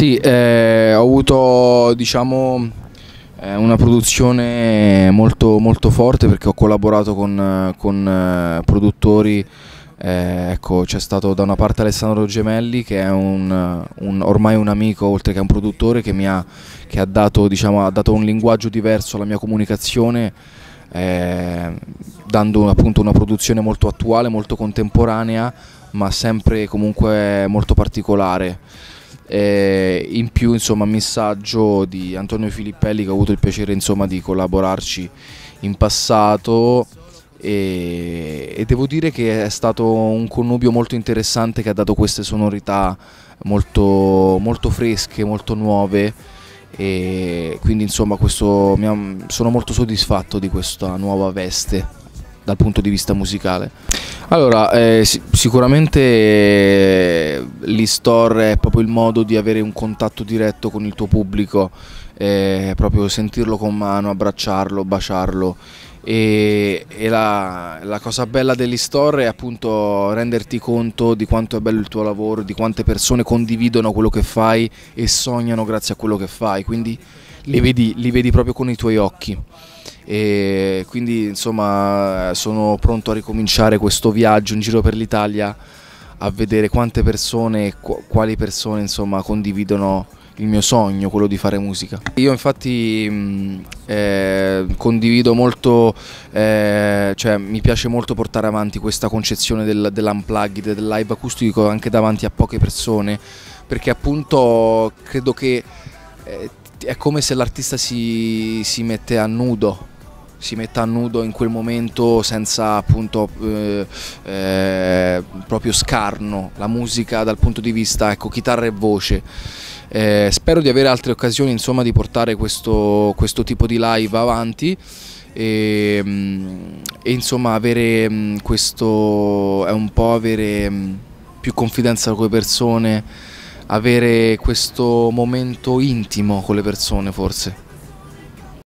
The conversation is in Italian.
Sì, eh, ho avuto diciamo, eh, una produzione molto, molto, forte perché ho collaborato con, con eh, produttori. Eh, ecco, c'è stato da una parte Alessandro Gemelli che è un, un, ormai un amico oltre che un produttore che mi ha, che ha, dato, diciamo, ha dato, un linguaggio diverso alla mia comunicazione eh, dando appunto una produzione molto attuale, molto contemporanea ma sempre comunque molto particolare eh, in più insomma messaggio di Antonio Filippelli che ho avuto il piacere insomma di collaborarci in passato e, e devo dire che è stato un connubio molto interessante che ha dato queste sonorità molto, molto fresche, molto nuove e quindi insomma questo, sono molto soddisfatto di questa nuova veste dal punto di vista musicale? Allora, eh, sicuramente eh, l'e-store è proprio il modo di avere un contatto diretto con il tuo pubblico, eh, proprio sentirlo con mano, abbracciarlo, baciarlo. E, e la, la, cosa bella dell'e-store è appunto renderti conto di quanto è bello il tuo lavoro, di quante persone condividono quello che fai e sognano grazie a quello che fai, quindi li vedi, li vedi proprio con i tuoi occhi e quindi insomma sono pronto a ricominciare questo viaggio in giro per l'Italia a vedere quante persone e quali persone insomma condividono il mio sogno, quello di fare musica. Io infatti mm, eh, condivido molto, eh, cioè mi piace molto portare avanti questa concezione del, dell'unplugged, del live acustico anche davanti a poche persone, perché appunto credo che eh, è come se l'artista si, si mette a nudo si metta a nudo in quel momento senza appunto eh, eh, proprio scarno la musica dal punto di vista ecco, chitarra e voce. Eh, spero di avere altre occasioni insomma, di portare questo, questo tipo di live avanti. E, mm, e, insomma avere mm, questo è un po' avere mm, più confidenza con le persone avere questo momento intimo con le persone forse